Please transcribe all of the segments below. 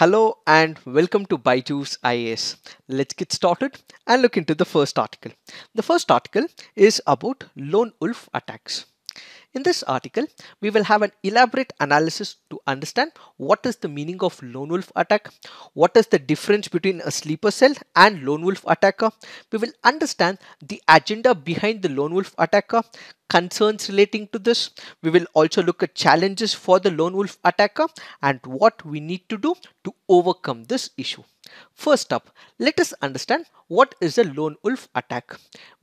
Hello and welcome to Byju's IAS. Let's get started and look into the first article. The first article is about lone wolf attacks. In this article, we will have an elaborate analysis to understand what is the meaning of lone wolf attack, what is the difference between a sleeper cell and lone wolf attacker. We will understand the agenda behind the lone wolf attacker, concerns relating to this. We will also look at challenges for the lone wolf attacker and what we need to do to overcome this issue. First up, let us understand what is a lone wolf attack.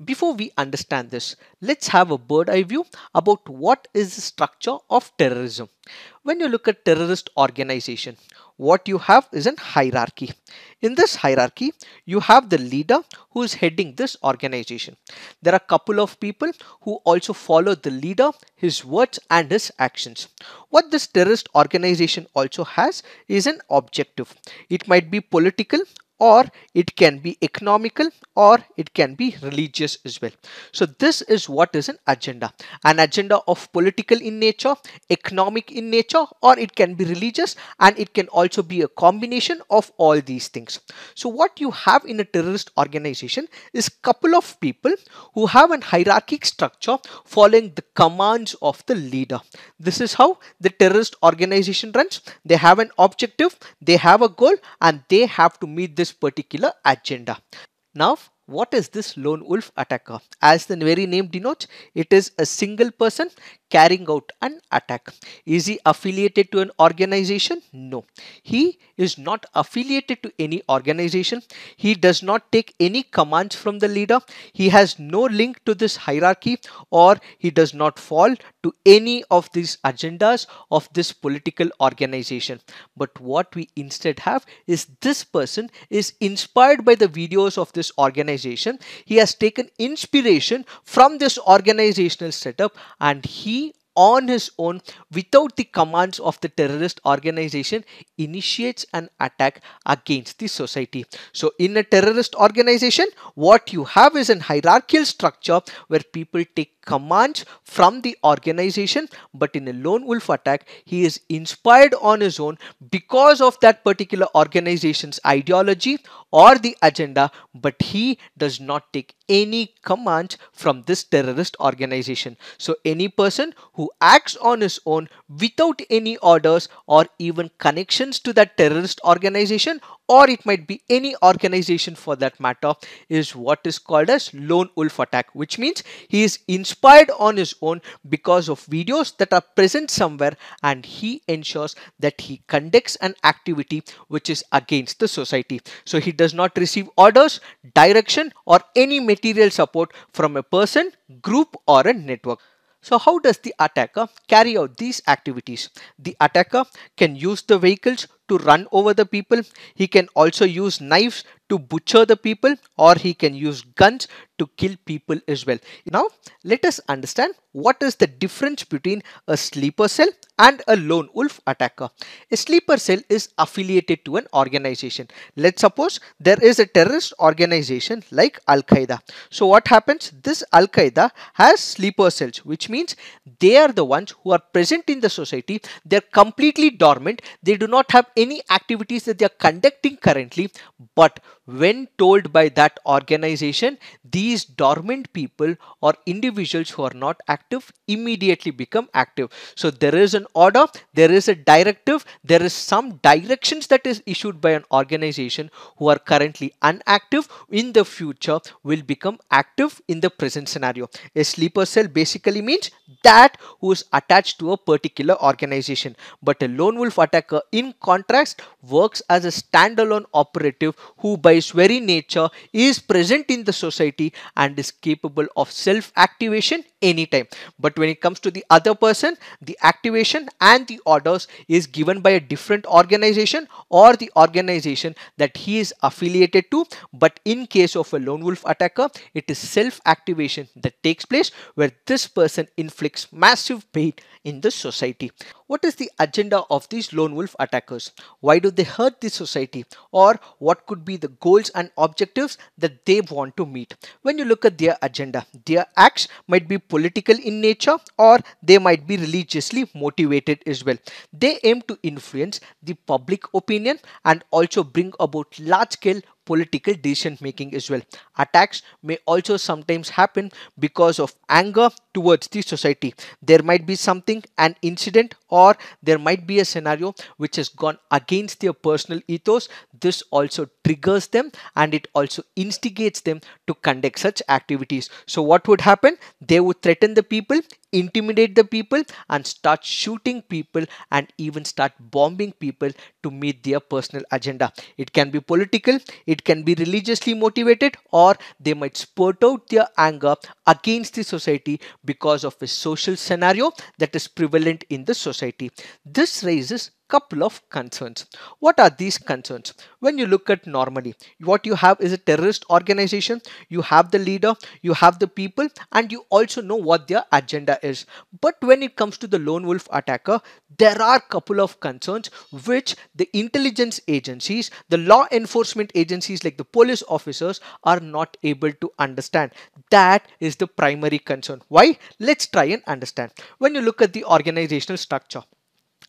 Before we understand this, let's have a bird eye view about what is the structure of terrorism. When you look at terrorist organization, what you have is an hierarchy. In this hierarchy, you have the leader who is heading this organization. There are a couple of people who also follow the leader, his words and his actions. What this terrorist organization also has is an objective. It might be political or it can be economical or it can be religious as well. So this is what is an agenda. An agenda of political in nature, economic in nature or it can be religious and it can also be a combination of all these things. So what you have in a terrorist organization is couple of people who have an hierarchic structure following the commands of the leader. This is how the terrorist organization runs. They have an objective, they have a goal and they have to meet this this particular agenda. Now what is this lone wolf attacker? As the very name denotes, it is a single person carrying out an attack. Is he affiliated to an organization? No. He is not affiliated to any organization. He does not take any commands from the leader. He has no link to this hierarchy or he does not fall to any of these agendas of this political organization. But what we instead have is this person is inspired by the videos of this organization organization. He has taken inspiration from this organizational setup and he on his own without the commands of the terrorist organization initiates an attack against the society. So in a terrorist organization, what you have is an hierarchical structure where people take commands from the organization but in a lone wolf attack he is inspired on his own because of that particular organization's ideology or the agenda but he does not take any commands from this terrorist organization so any person who acts on his own without any orders or even connections to that terrorist organization or it might be any organization for that matter is what is called as lone wolf attack which means he is inspired inspired on his own because of videos that are present somewhere and he ensures that he conducts an activity which is against the society. So he does not receive orders, direction or any material support from a person, group or a network. So how does the attacker carry out these activities? The attacker can use the vehicles to run over the people. He can also use knives to butcher the people or he can use guns to kill people as well. Now let us understand what is the difference between a sleeper cell and a lone wolf attacker. A sleeper cell is affiliated to an organization. Let's suppose there is a terrorist organization like Al-Qaeda. So what happens? This Al-Qaeda has sleeper cells which means they are the ones who are present in the society. They're completely dormant. They do not have any activities that they are conducting currently but when told by that organization, these dormant people or individuals who are not active immediately become active. So there is an order, there is a directive, there is some directions that is issued by an organization who are currently unactive in the future will become active in the present scenario. A sleeper cell basically means that who is attached to a particular organization. But a lone wolf attacker in contrast works as a standalone operative who by his very nature is present in the society and is capable of self-activation anytime. But when it comes to the other person, the activation organization and the orders is given by a different organization or the organization that he is affiliated to. But in case of a lone wolf attacker, it is self-activation that takes place where this person inflicts massive pain in the society. What is the agenda of these lone wolf attackers? Why do they hurt the society? Or what could be the goals and objectives that they want to meet? When you look at their agenda, their acts might be political in nature or they might be religiously motivated motivated as well. They aim to influence the public opinion and also bring about large scale political decision making as well. Attacks may also sometimes happen because of anger towards the society. There might be something, an incident, or there might be a scenario which has gone against their personal ethos. This also triggers them and it also instigates them to conduct such activities. So, what would happen? They would threaten the people, intimidate the people, and start shooting people and even start bombing people to meet their personal agenda. It can be political, it it can be religiously motivated or they might spurt out their anger against the society because of a social scenario that is prevalent in the society. This raises couple of concerns. What are these concerns? When you look at normally, what you have is a terrorist organization, you have the leader, you have the people, and you also know what their agenda is. But when it comes to the lone wolf attacker, there are couple of concerns which the intelligence agencies, the law enforcement agencies like the police officers are not able to understand. That is the primary concern. Why? Let's try and understand. When you look at the organizational structure,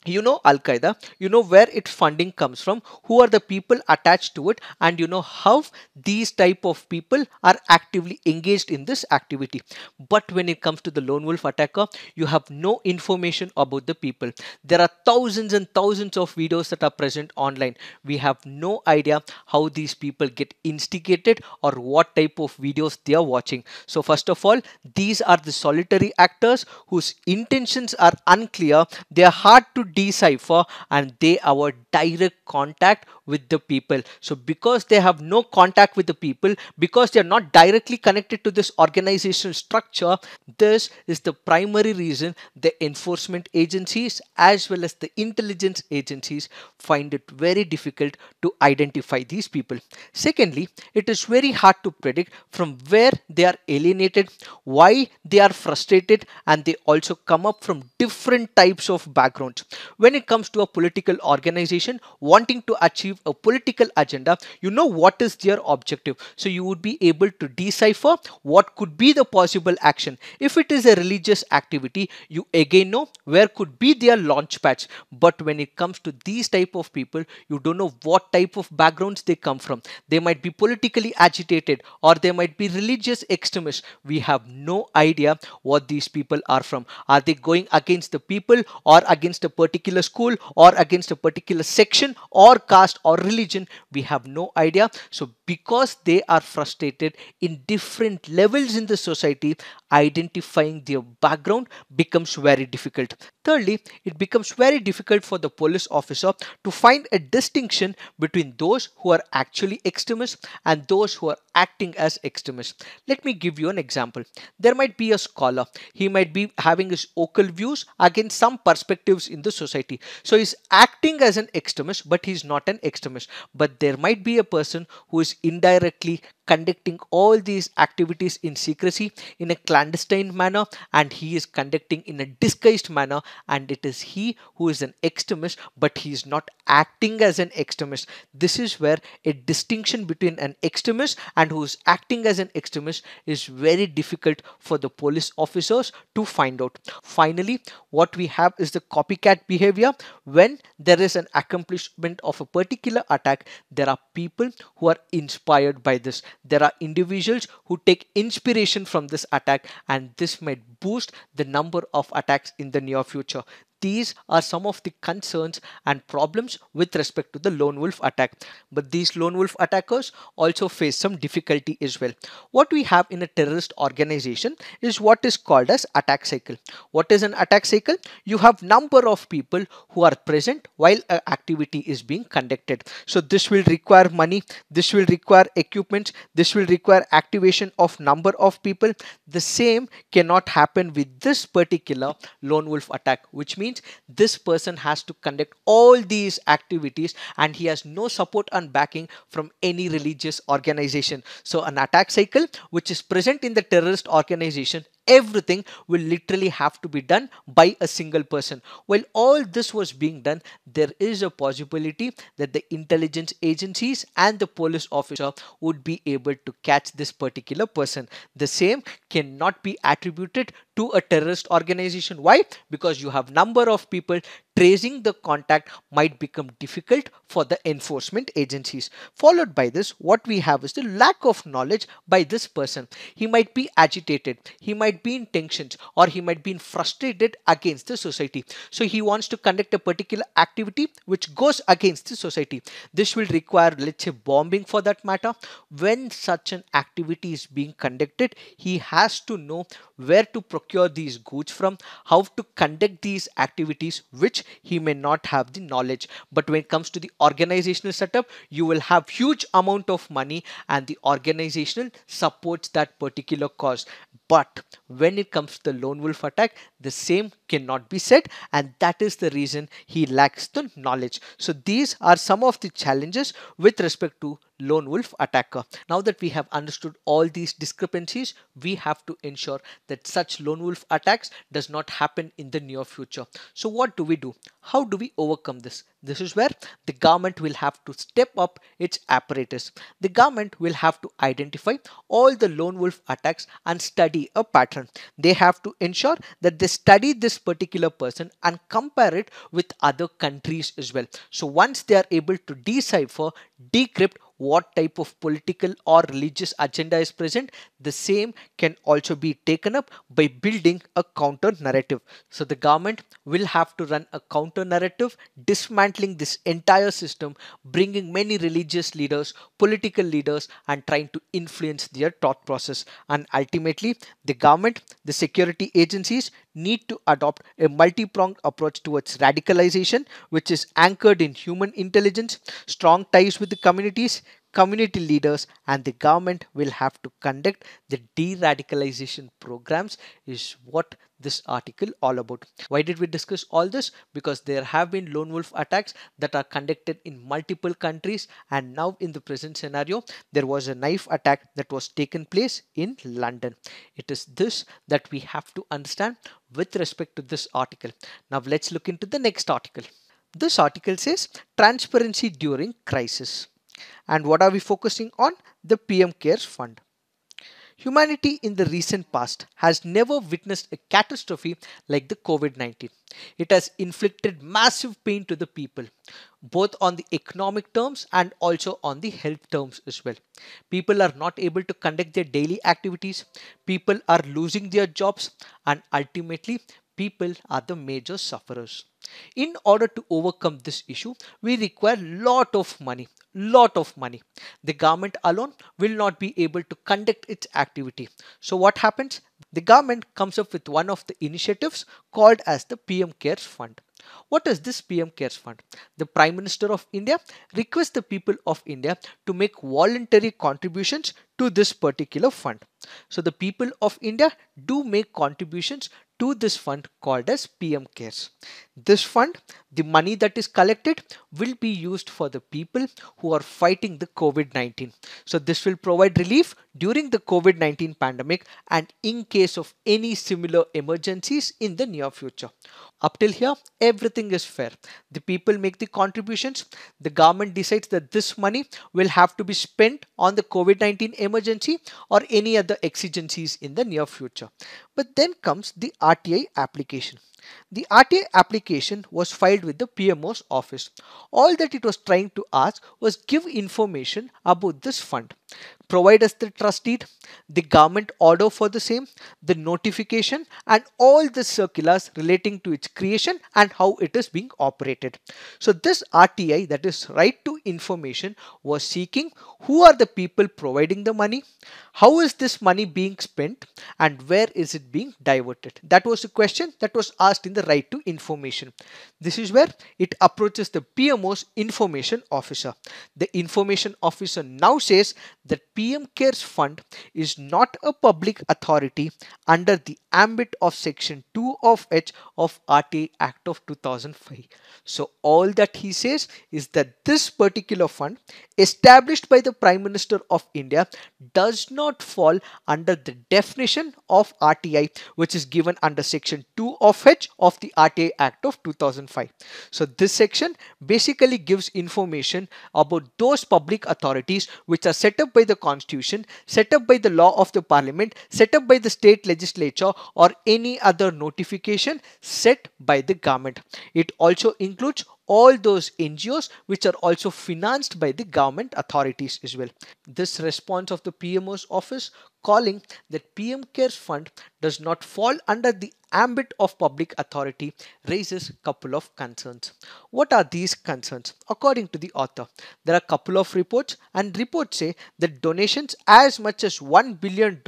you know Al Qaeda, you know where its funding comes from, who are the people attached to it, and you know how these type of people are actively engaged in this activity. But when it comes to the lone wolf attacker, you have no information about the people. There are thousands and thousands of videos that are present online. We have no idea how these people get instigated or what type of videos they are watching. So first of all, these are the solitary actors whose intentions are unclear. They are hard to decipher and they our direct contact with the people. So because they have no contact with the people, because they are not directly connected to this organization structure, this is the primary reason the enforcement agencies as well as the intelligence agencies find it very difficult to identify these people. Secondly, it is very hard to predict from where they are alienated, why they are frustrated and they also come up from different types of backgrounds. When it comes to a political organization wanting to achieve a political agenda, you know what is their objective. So you would be able to decipher what could be the possible action. If it is a religious activity, you again know where could be their launch pad. But when it comes to these type of people, you don't know what type of backgrounds they come from. They might be politically agitated or they might be religious extremists. We have no idea what these people are from. Are they going against the people or against a particular school or against a particular section or caste or religion we have no idea so because they are frustrated in different levels in the society identifying their background becomes very difficult thirdly it becomes very difficult for the police officer to find a distinction between those who are actually extremists and those who are acting as extremists let me give you an example there might be a scholar he might be having his vocal views against some perspectives in the society so he's acting as an extremist but he's not an extremist extremist but there might be a person who is indirectly conducting all these activities in secrecy in a clandestine manner and he is conducting in a disguised manner and it is he who is an extremist but he is not acting as an extremist this is where a distinction between an extremist and who is acting as an extremist is very difficult for the police officers to find out finally what we have is the copycat behavior when there is an accomplishment of a particular particular attack, there are people who are inspired by this. There are individuals who take inspiration from this attack, and this might boost the number of attacks in the near future. These are some of the concerns and problems with respect to the lone wolf attack. But these lone wolf attackers also face some difficulty as well. What we have in a terrorist organization is what is called as attack cycle. What is an attack cycle? You have number of people who are present while an activity is being conducted. So this will require money, this will require equipment, this will require activation of number of people. The same cannot happen with this particular lone wolf attack, which means means this person has to conduct all these activities and he has no support and backing from any religious organization. So an attack cycle which is present in the terrorist organization everything will literally have to be done by a single person. While all this was being done, there is a possibility that the intelligence agencies and the police officer would be able to catch this particular person. The same cannot be attributed to a terrorist organization. Why? Because you have number of people tracing the contact might become difficult for the enforcement agencies. Followed by this, what we have is the lack of knowledge by this person. He might be agitated, he might be in tensions, or he might be frustrated against the society. So he wants to conduct a particular activity which goes against the society. This will require, let's say, bombing for that matter. When such an activity is being conducted, he has to know where to procure these goods from, how to conduct these activities, which he may not have the knowledge but when it comes to the organizational setup you will have huge amount of money and the organizational supports that particular cause but when it comes to the lone wolf attack the same cannot be said and that is the reason he lacks the knowledge so these are some of the challenges with respect to lone wolf attacker. Now that we have understood all these discrepancies, we have to ensure that such lone wolf attacks does not happen in the near future. So what do we do? How do we overcome this? This is where the government will have to step up its apparatus. The government will have to identify all the lone wolf attacks and study a pattern. They have to ensure that they study this particular person and compare it with other countries as well. So once they are able to decipher, decrypt what type of political or religious agenda is present, the same can also be taken up by building a counter narrative. So the government will have to run a counter narrative, dismantling this entire system, bringing many religious leaders, political leaders, and trying to influence their thought process. And ultimately, the government, the security agencies need to adopt a multi pronged approach towards radicalization, which is anchored in human intelligence, strong ties with the communities, community leaders, and the government will have to conduct the de radicalization programs, is what this article all about. Why did we discuss all this? Because there have been lone wolf attacks that are conducted in multiple countries and now in the present scenario there was a knife attack that was taken place in London. It is this that we have to understand with respect to this article. Now let's look into the next article. This article says transparency during crisis. And what are we focusing on? The PM CARES fund. Humanity in the recent past has never witnessed a catastrophe like the COVID 19. It has inflicted massive pain to the people, both on the economic terms and also on the health terms as well. People are not able to conduct their daily activities, people are losing their jobs, and ultimately, people are the major sufferers. In order to overcome this issue, we require lot of money, lot of money. The government alone will not be able to conduct its activity. So what happens? The government comes up with one of the initiatives called as the PM CARES Fund. What is this PM CARES Fund? The Prime Minister of India requests the people of India to make voluntary contributions to this particular fund. So the people of India do make contributions to this fund called as PM Cares. This fund, the money that is collected will be used for the people who are fighting the COVID-19. So this will provide relief during the COVID-19 pandemic and in case of any similar emergencies in the near future. Up till here, everything is fair. The people make the contributions. The government decides that this money will have to be spent on the COVID-19 emergency or any other exigencies in the near future. But then comes the RTI application. The RTI application was filed with the PMO's office. All that it was trying to ask was give information about this fund. Provide us the trust deed, the government order for the same, the notification and all the circulars relating to its creation and how it is being operated. So this RTI that is right to information was seeking who are the people providing the money, how is this money being spent and where is it being diverted? That was the question that was asked in the right to information. This is where it approaches the PMO's information officer. The information officer now says that PM Cares Fund is not a public authority under the ambit of section 2 of H of RTA Act of 2005. So all that he says is that this particular fund established by the Prime Minister of India does not not fall under the definition of RTI which is given under section 2 of H of the RTI Act of 2005. So this section basically gives information about those public authorities which are set up by the constitution, set up by the law of the parliament, set up by the state legislature or any other notification set by the government. It also includes all those NGOs which are also financed by the government authorities as well. This response of the PMO's office calling that PM CARES fund does not fall under the ambit of public authority raises couple of concerns. What are these concerns? According to the author, there are couple of reports and reports say that donations as much as $1 billion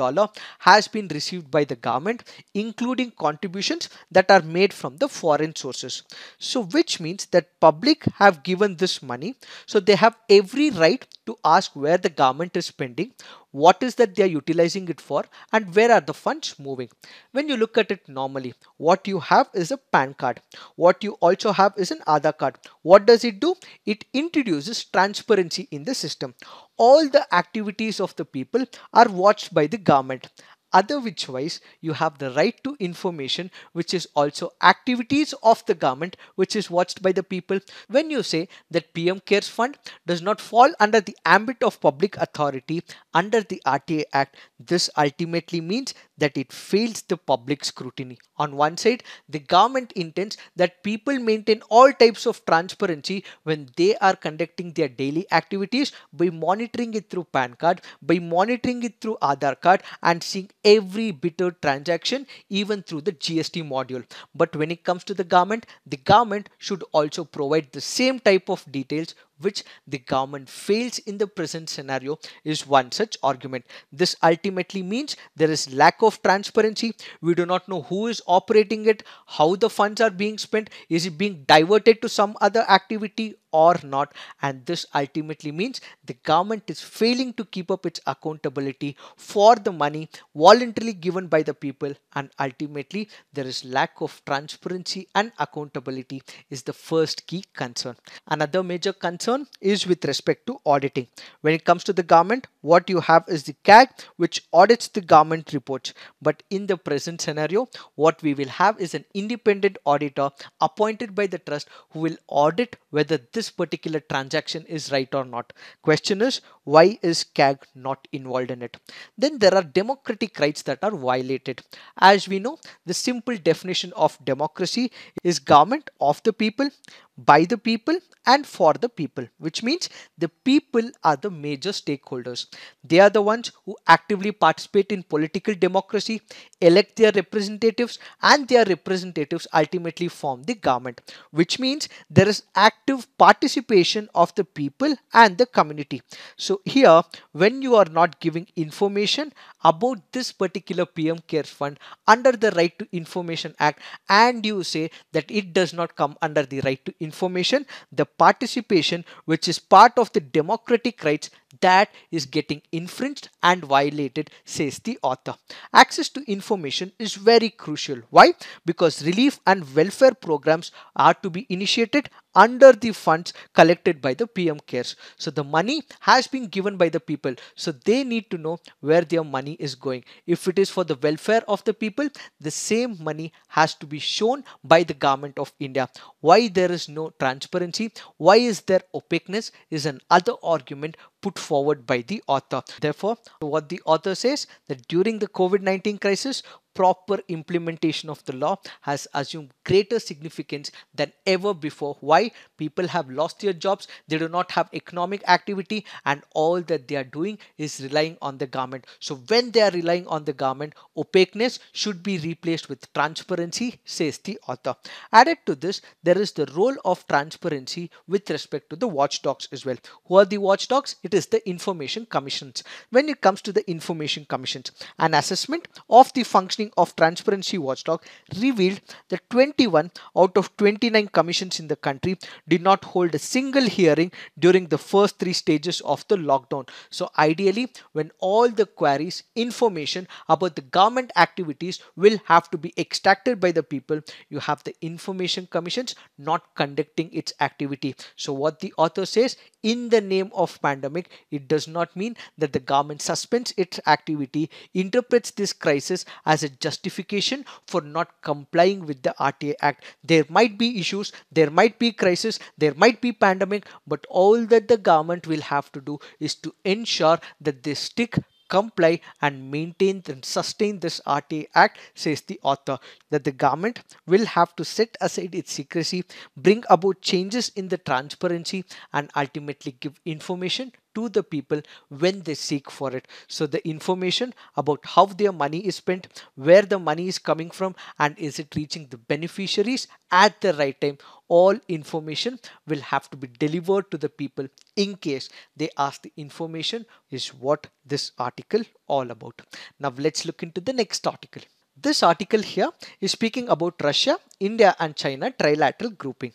has been received by the government including contributions that are made from the foreign sources. So which means that public have given this money so they have every right to ask where the government is spending, what is that they are utilizing it for and where are the funds moving. When you look at it normally, what you have is a PAN card. What you also have is an Aadhaar card. What does it do? It introduces transparency in the system all the activities of the people are watched by the government other which wise you have the right to information which is also activities of the government which is watched by the people when you say that pm cares fund does not fall under the ambit of public authority under the rta act this ultimately means that it fails the public scrutiny on one side the government intends that people maintain all types of transparency when they are conducting their daily activities by monitoring it through pan card by monitoring it through Aadhaar card and seeing every bitter transaction even through the GST module. But when it comes to the government, the government should also provide the same type of details which the government fails in the present scenario is one such argument. This ultimately means there is lack of transparency. We do not know who is operating it, how the funds are being spent, is it being diverted to some other activity or not and this ultimately means the government is failing to keep up its accountability for the money voluntarily given by the people and ultimately there is lack of transparency and accountability is the first key concern another major concern concern is with respect to auditing. When it comes to the government, what you have is the CAG which audits the government reports. But in the present scenario, what we will have is an independent auditor appointed by the trust who will audit whether this particular transaction is right or not. Question is why is CAG not involved in it? Then there are democratic rights that are violated. As we know, the simple definition of democracy is government of the people, by the people and for the people, which means the people are the major stakeholders. They are the ones who actively participate in political democracy, elect their representatives, and their representatives ultimately form the government, which means there is active participation of the people and the community. So here, when you are not giving information about this particular PM Care Fund under the Right to Information Act and you say that it does not come under the Right to Information, the participation which is part of the democratic rights that is getting infringed and violated, says the author. Access to information is very crucial. Why? Because relief and welfare programs are to be initiated under the funds collected by the PM cares. So the money has been given by the people. So they need to know where their money is going. If it is for the welfare of the people, the same money has to be shown by the government of India. Why there is no transparency? Why is there opaqueness is another argument put forward by the author. Therefore, what the author says that during the COVID-19 crisis, proper implementation of the law has assumed greater significance than ever before. Why? People have lost their jobs, they do not have economic activity, and all that they are doing is relying on the government. So, when they are relying on the government, opaqueness should be replaced with transparency, says the author. Added to this, there is the role of transparency with respect to the watchdogs as well. Who are the watchdogs? It is the information commissions. When it comes to the information commissions, an assessment of the functioning of Transparency Watchdog revealed that 21 out of 29 commissions in the country did not hold a single hearing during the first three stages of the lockdown. So, ideally, when all the queries, information about the government activities will have to be extracted by the people, you have the information commissions not conducting its activity. So, what the author says in the name of pandemic, it does not mean that the government suspends its activity, interprets this crisis as a justification for not complying with the RTA Act. There might be issues, there might be crisis, there might be pandemic, but all that the government will have to do is to ensure that they stick comply and maintain and sustain this RTA Act, says the author, that the government will have to set aside its secrecy, bring about changes in the transparency, and ultimately give information to the people when they seek for it. So the information about how their money is spent, where the money is coming from and is it reaching the beneficiaries at the right time. All information will have to be delivered to the people in case they ask the information is what this article all about. Now let's look into the next article. This article here is speaking about Russia India and China trilateral grouping.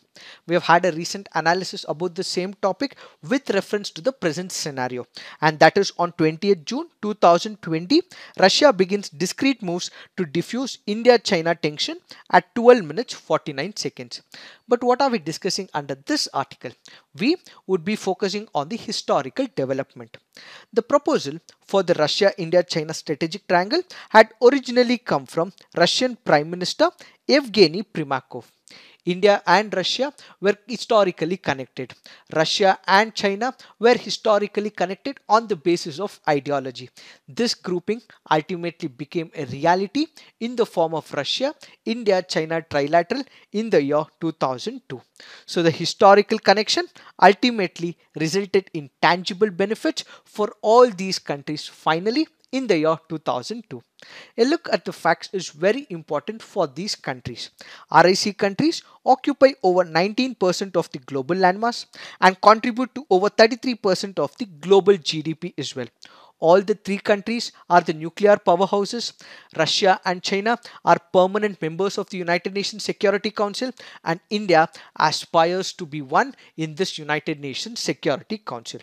We have had a recent analysis about the same topic with reference to the present scenario and that is on 20th June 2020 Russia begins discrete moves to diffuse India-China tension at 12 minutes 49 seconds. But what are we discussing under this article? We would be focusing on the historical development. The proposal for the Russia-India-China strategic triangle had originally come from Russian Prime Minister Evgeny Primakov. India and Russia were historically connected. Russia and China were historically connected on the basis of ideology. This grouping ultimately became a reality in the form of Russia India China trilateral in the year 2002. So, the historical connection ultimately resulted in tangible benefits for all these countries finally in the year 2002. A look at the facts is very important for these countries. RIC countries occupy over 19% of the global landmass and contribute to over 33% of the global GDP as well. All the three countries are the nuclear powerhouses. Russia and China are permanent members of the United Nations Security Council and India aspires to be one in this United Nations Security Council.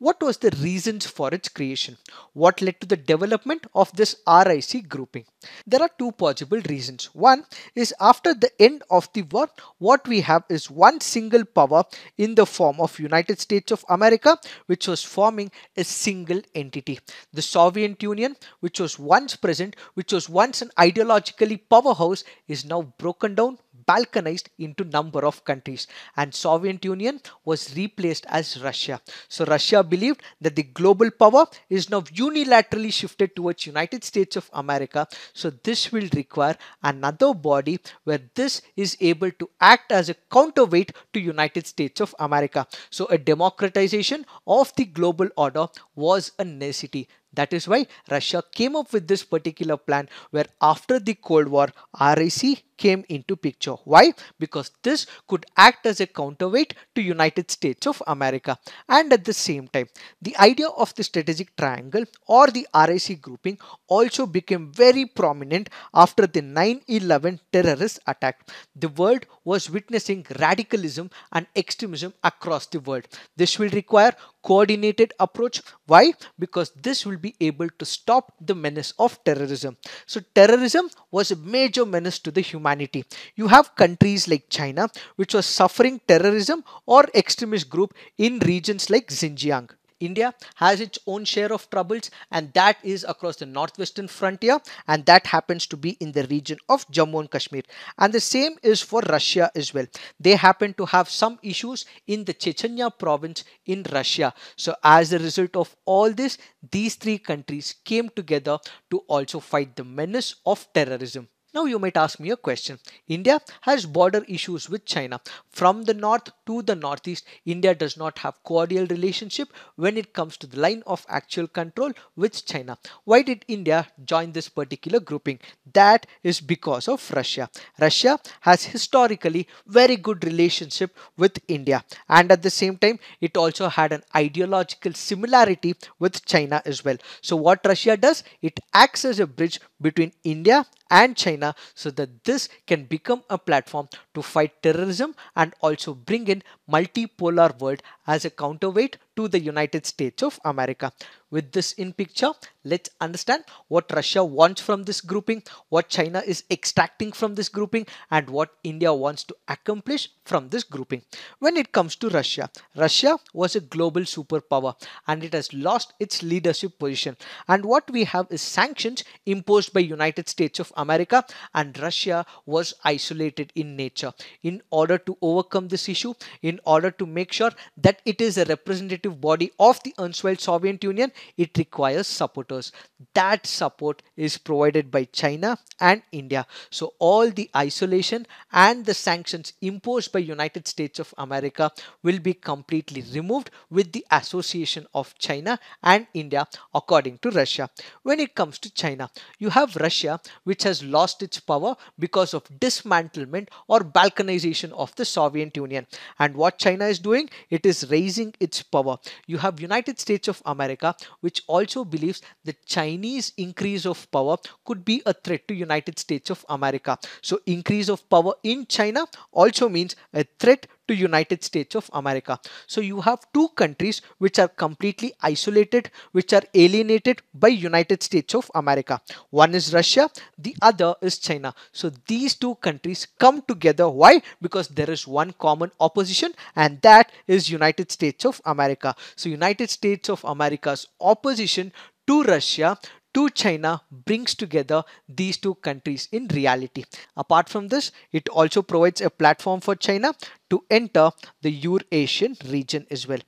What was the reasons for its creation? What led to the development of this RIC grouping? There are two possible reasons. One is after the end of the war, what we have is one single power in the form of United States of America, which was forming a single entity. The Soviet Union, which was once present, which was once an ideologically powerhouse, is now broken down, balkanized into number of countries and Soviet Union was replaced as Russia. So Russia believed that the global power is now unilaterally shifted towards United States of America. So this will require another body where this is able to act as a counterweight to United States of America. So a democratization of the global order was a necessity. That is why Russia came up with this particular plan where after the Cold War, RIC came into picture. Why? Because this could act as a counterweight to United States of America. And at the same time, the idea of the strategic triangle or the RIC grouping also became very prominent after the 9-11 terrorist attack. The world was witnessing radicalism and extremism across the world. This will require coordinated approach. Why? Because this will be able to stop the menace of terrorism. So terrorism was a major menace to the humanity. You have countries like China which was suffering terrorism or extremist group in regions like Xinjiang. India has its own share of troubles and that is across the northwestern frontier and that happens to be in the region of Jammu and Kashmir. And the same is for Russia as well. They happen to have some issues in the Chechnya province in Russia. So as a result of all this, these three countries came together to also fight the menace of terrorism. Now you might ask me a question. India has border issues with China. From the north to the northeast, India does not have cordial relationship when it comes to the line of actual control with China. Why did India join this particular grouping? That is because of Russia. Russia has historically very good relationship with India and at the same time it also had an ideological similarity with China as well. So what Russia does, it acts as a bridge between India and China China so that this can become a platform to fight terrorism and also bring in multipolar world as a counterweight to the United States of America. With this in picture, let's understand what Russia wants from this grouping, what China is extracting from this grouping and what India wants to accomplish from this grouping. When it comes to Russia, Russia was a global superpower and it has lost its leadership position. And what we have is sanctions imposed by United States of America and Russia was isolated in nature. In order to overcome this issue, in order to make sure that it is a representative body of the unswelled Soviet Union, it requires supporters. That support is provided by China and India. So all the isolation and the sanctions imposed by United States of America will be completely removed with the association of China and India according to Russia. When it comes to China, you have Russia which has lost its power because of dismantlement or balkanization of the Soviet Union. And what China is doing, it is raising its power power. You have United States of America, which also believes the Chinese increase of power could be a threat to United States of America. So increase of power in China also means a threat to United States of America. So you have two countries which are completely isolated, which are alienated by United States of America. One is Russia, the other is China. So these two countries come together. Why? Because there is one common opposition and that is United States of America. So United States of America's opposition to Russia to China brings together these two countries in reality. Apart from this, it also provides a platform for China to enter the Eurasian region as well.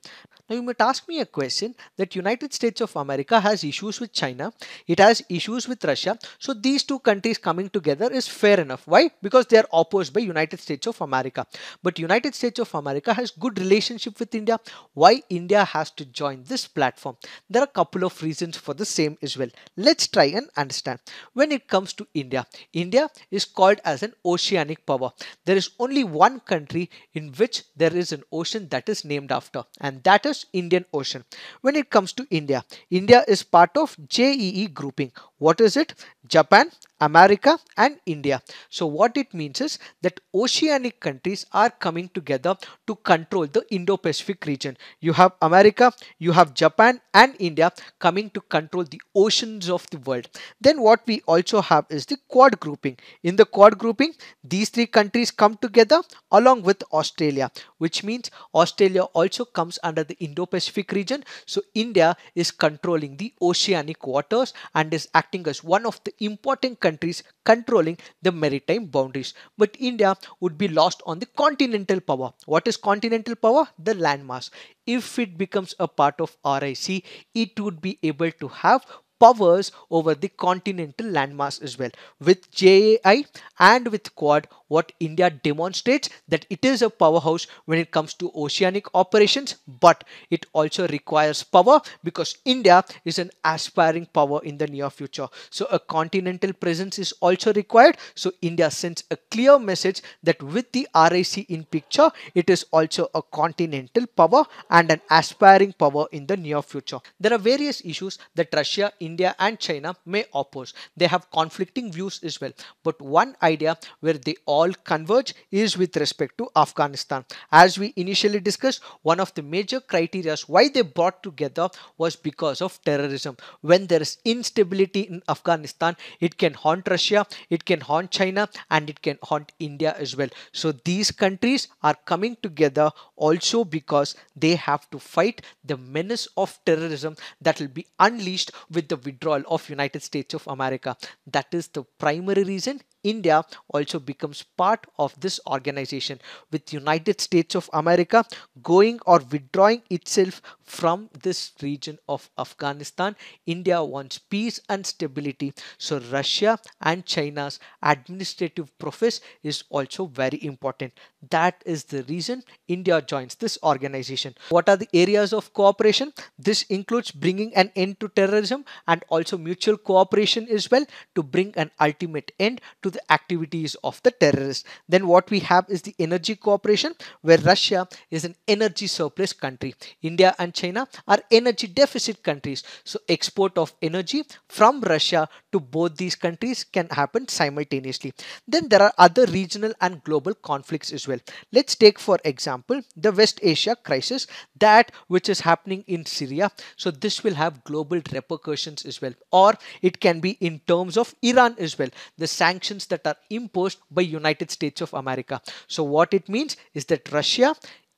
Now you might ask me a question that United States of America has issues with China, it has issues with Russia. So these two countries coming together is fair enough. Why? Because they are opposed by United States of America. But United States of America has good relationship with India. Why India has to join this platform? There are a couple of reasons for the same as well. Let's try and understand. When it comes to India, India is called as an oceanic power. There is only one country in which there is an ocean that is named after and that is as Indian Ocean. When it comes to India, India is part of JEE grouping. What is it? Japan, America and India. So what it means is that oceanic countries are coming together to control the Indo-Pacific region. You have America, you have Japan and India coming to control the oceans of the world. Then what we also have is the quad grouping. In the quad grouping, these three countries come together along with Australia, which means Australia also comes under the Indo-Pacific region. So India is controlling the oceanic waters and is acting as one of the important countries controlling the maritime boundaries. But India would be lost on the continental power. What is continental power? The landmass. If it becomes a part of RIC, it would be able to have powers over the continental landmass as well. With JAI and with Quad, what India demonstrates that it is a powerhouse when it comes to oceanic operations, but it also requires power because India is an aspiring power in the near future. So a continental presence is also required. So India sends a clear message that with the RIC in picture, it is also a continental power and an aspiring power in the near future. There are various issues that Russia, India and China may oppose. They have conflicting views as well. But one idea where they all all converge is with respect to Afghanistan. As we initially discussed, one of the major criteria why they brought together was because of terrorism. When there is instability in Afghanistan, it can haunt Russia, it can haunt China, and it can haunt India as well. So these countries are coming together also because they have to fight the menace of terrorism that will be unleashed with the withdrawal of United States of America. That is the primary reason India also becomes part of this organization with United States of America going or withdrawing itself from this region of Afghanistan. India wants peace and stability. So Russia and China's administrative profits is also very important. That is the reason India joins this organization. What are the areas of cooperation? This includes bringing an end to terrorism and also mutual cooperation as well to bring an ultimate end to the activities of the terrorists. Then what we have is the energy cooperation where Russia is an energy surplus country. India and China are energy deficit countries. So export of energy from Russia to both these countries can happen simultaneously. Then there are other regional and global conflicts as well. Let's take for example the West Asia crisis that which is happening in Syria. So this will have global repercussions as well or it can be in terms of Iran as well. The sanctions that are imposed by United States of America. So what it means is that Russia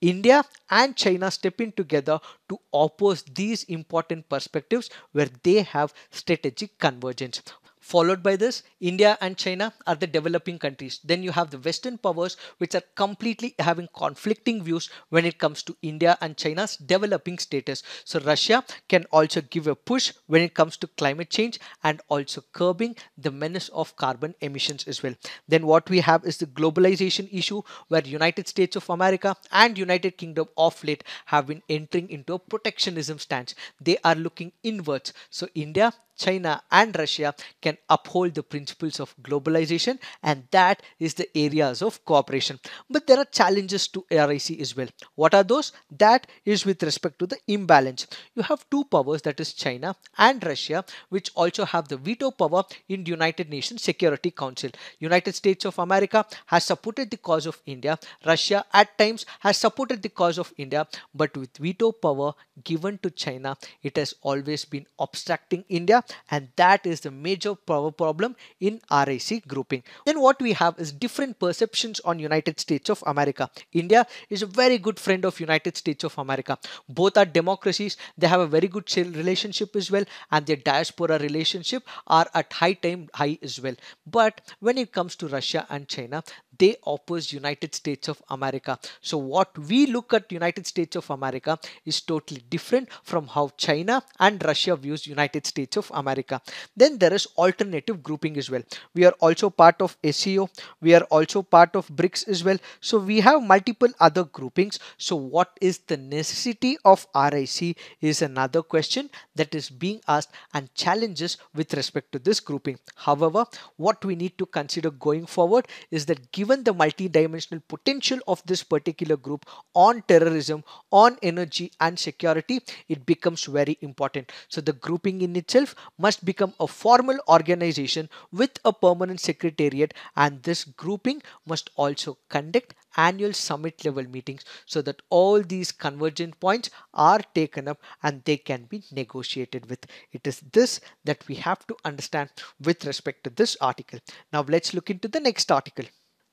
India and China step in together to oppose these important perspectives where they have strategic convergence. Followed by this, India and China are the developing countries. Then you have the Western powers, which are completely having conflicting views when it comes to India and China's developing status. So Russia can also give a push when it comes to climate change and also curbing the menace of carbon emissions as well. Then what we have is the globalization issue where United States of America and United Kingdom of late have been entering into a protectionism stance. They are looking inwards. So India China and Russia can uphold the principles of globalization and that is the areas of cooperation. But there are challenges to RIC as well. What are those? That is with respect to the imbalance. You have two powers that is China and Russia which also have the veto power in the United Nations Security Council. United States of America has supported the cause of India. Russia at times has supported the cause of India but with veto power given to China it has always been obstructing India and that is the major power problem in RIC grouping. Then what we have is different perceptions on United States of America. India is a very good friend of United States of America. Both are democracies. They have a very good relationship as well and their diaspora relationship are at high time high as well. But when it comes to Russia and China, they oppose United States of America. So what we look at United States of America is totally different from how China and Russia views United States of America. Then there is alternative grouping as well. We are also part of SEO. We are also part of BRICS as well. So we have multiple other groupings. So what is the necessity of RIC is another question that is being asked and challenges with respect to this grouping. However, what we need to consider going forward is that given given the multidimensional potential of this particular group on terrorism, on energy and security, it becomes very important. So the grouping in itself must become a formal organization with a permanent secretariat and this grouping must also conduct annual summit level meetings so that all these convergent points are taken up and they can be negotiated with. It is this that we have to understand with respect to this article. Now let's look into the next article.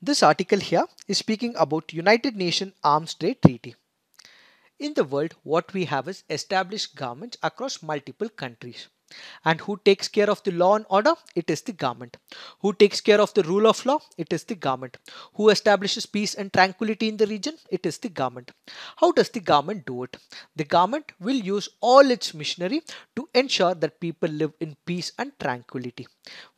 This article here is speaking about United Nations Arms Trade Treaty. In the world, what we have is established governments across multiple countries. And who takes care of the law and order? It is the government. Who takes care of the rule of law? It is the government. Who establishes peace and tranquility in the region? It is the government. How does the government do it? The government will use all its machinery to ensure that people live in peace and tranquility.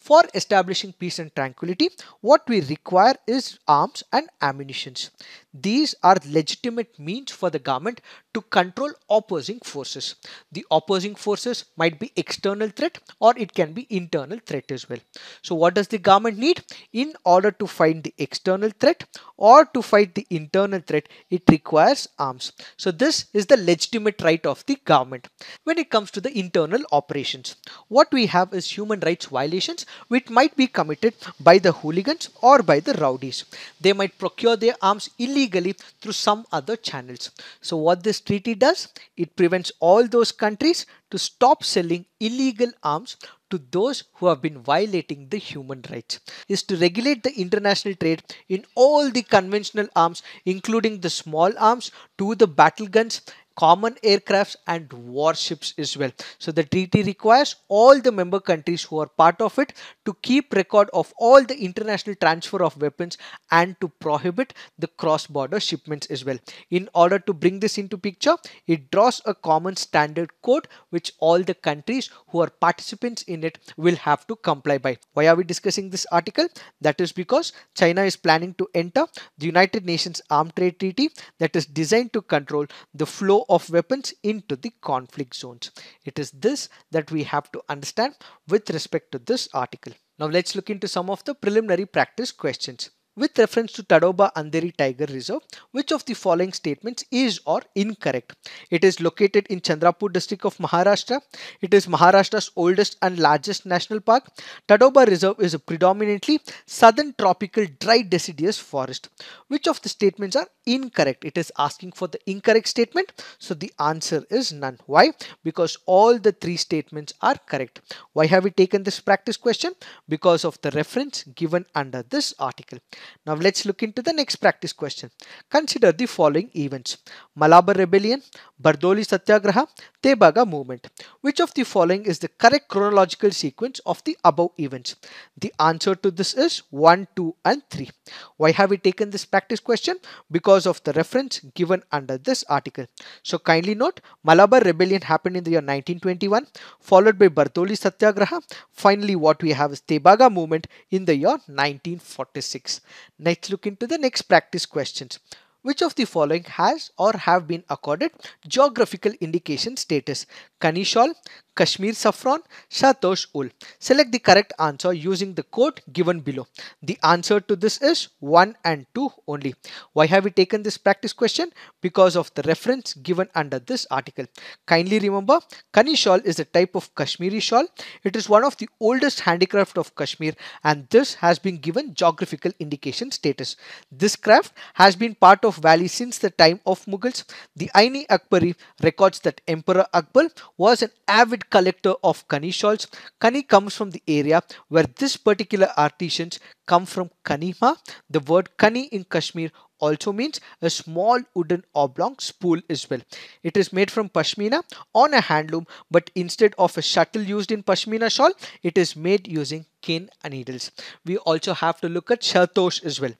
For establishing peace and tranquility, what we require is arms and ammunitions. These are legitimate means for the government to control opposing forces. The opposing forces might be external threat or it can be internal threat as well. So what does the government need? In order to fight the external threat or to fight the internal threat, it requires arms. So this is the legitimate right of the government. When it comes to the internal operations, what we have is human rights violations which might be committed by the hooligans or by the rowdies. They might procure their arms illegally through some other channels. So what this treaty does, it prevents all those countries to stop selling illegal arms to those who have been violating the human rights is to regulate the international trade in all the conventional arms including the small arms to the battle guns common aircrafts and warships as well. So the treaty requires all the member countries who are part of it to keep record of all the international transfer of weapons and to prohibit the cross-border shipments as well. In order to bring this into picture, it draws a common standard code which all the countries who are participants in it will have to comply by. Why are we discussing this article? That is because China is planning to enter the United Nations Armed Trade Treaty that is designed to control the flow of weapons into the conflict zones. It is this that we have to understand with respect to this article. Now let's look into some of the preliminary practice questions. With reference to Tadoba Andheri Tiger Reserve, which of the following statements is or incorrect? It is located in Chandrapur district of Maharashtra. It is Maharashtra's oldest and largest national park. Tadoba Reserve is a predominantly southern tropical dry deciduous forest. Which of the statements are incorrect. It is asking for the incorrect statement. So the answer is none. Why? Because all the three statements are correct. Why have we taken this practice question? Because of the reference given under this article. Now let's look into the next practice question. Consider the following events. Malabar Rebellion, Bardoli Satyagraha, Tebaga Movement. Which of the following is the correct chronological sequence of the above events? The answer to this is 1, 2 and 3. Why have we taken this practice question? Because because of the reference given under this article. So kindly note, Malabar rebellion happened in the year 1921, followed by Bartoli Satyagraha. Finally, what we have is Tebaga movement in the year 1946. Let's look into the next practice questions. Which of the following has or have been accorded geographical indication status? Kanishal, Kashmir saffron, Shatoshul. ul. Select the correct answer using the code given below. The answer to this is 1 and 2 only. Why have we taken this practice question? Because of the reference given under this article. Kindly remember, Kanishal is a type of Kashmiri shawl. It is one of the oldest handicraft of Kashmir and this has been given geographical indication status. This craft has been part of of valley since the time of Mughals. The Aini Akbari records that Emperor Akbar was an avid collector of Kani shawls. Kani comes from the area where this particular artisans come from Kanima. The word Kani in Kashmir also means a small wooden oblong spool as well. It is made from pashmina on a hand loom but instead of a shuttle used in pashmina shawl it is made using cane needles. We also have to look at shertosh as well.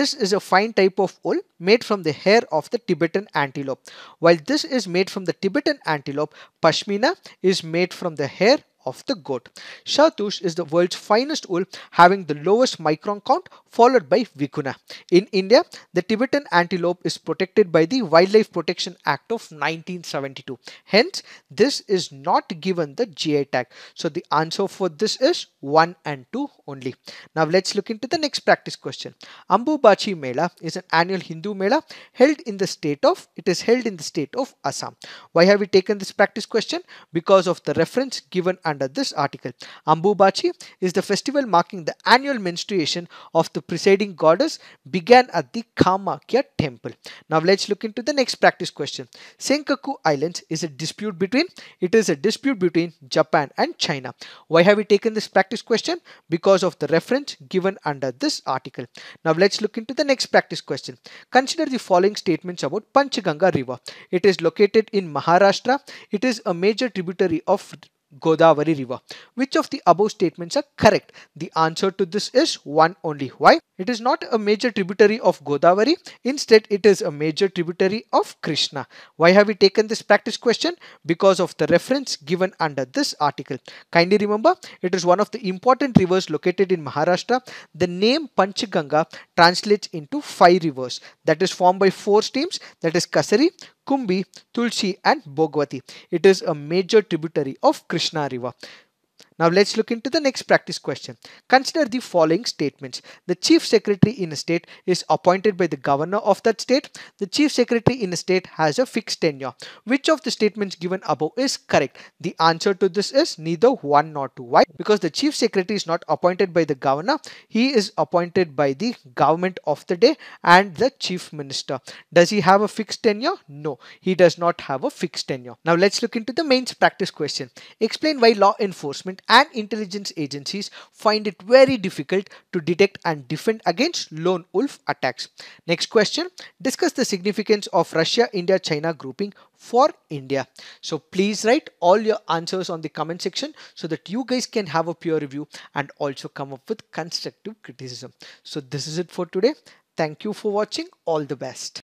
This is a fine type of wool made from the hair of the Tibetan antelope. While this is made from the Tibetan antelope, pashmina is made from the hair of the goat. Shatosh is the world's finest wool having the lowest micron count followed by Vikuna. In India, the Tibetan antelope is protected by the Wildlife Protection Act of 1972. Hence, this is not given the GI tag. So the answer for this is 1 and 2 only. Now let's look into the next practice question. Ambubachi Mela is an annual Hindu Mela held in the state of, it is held in the state of Assam. Why have we taken this practice question? Because of the reference given under this article. Ambubachi is the festival marking the annual menstruation of the presiding goddess began at the Kamakya temple. Now let's look into the next practice question. Senkaku Islands is a dispute between, it is a dispute between Japan and China. Why have we taken this practice question? Because of the reference given under this article. Now let's look into the next practice question. Consider the following statements about Panchaganga river. It is located in Maharashtra. It is a major tributary of Godavari river. Which of the above statements are correct? The answer to this is one only. Why? It is not a major tributary of Godavari. Instead, it is a major tributary of Krishna. Why have we taken this practice question? Because of the reference given under this article. Kindly remember, it is one of the important rivers located in Maharashtra. The name Panchganga translates into five rivers that is formed by four streams that is Kasari, Kumbi, Tulsi and Bhogwati. It is a major tributary of Krishna river. Now let's look into the next practice question. Consider the following statements. The chief secretary in a state is appointed by the governor of that state. The chief secretary in a state has a fixed tenure. Which of the statements given above is correct? The answer to this is neither one nor two. Why? Because the chief secretary is not appointed by the governor. He is appointed by the government of the day and the chief minister. Does he have a fixed tenure? No, he does not have a fixed tenure. Now let's look into the mains practice question. Explain why law enforcement and intelligence agencies find it very difficult to detect and defend against lone wolf attacks. Next question, discuss the significance of Russia-India-China grouping for India. So please write all your answers on the comment section so that you guys can have a peer review and also come up with constructive criticism. So this is it for today. Thank you for watching. All the best.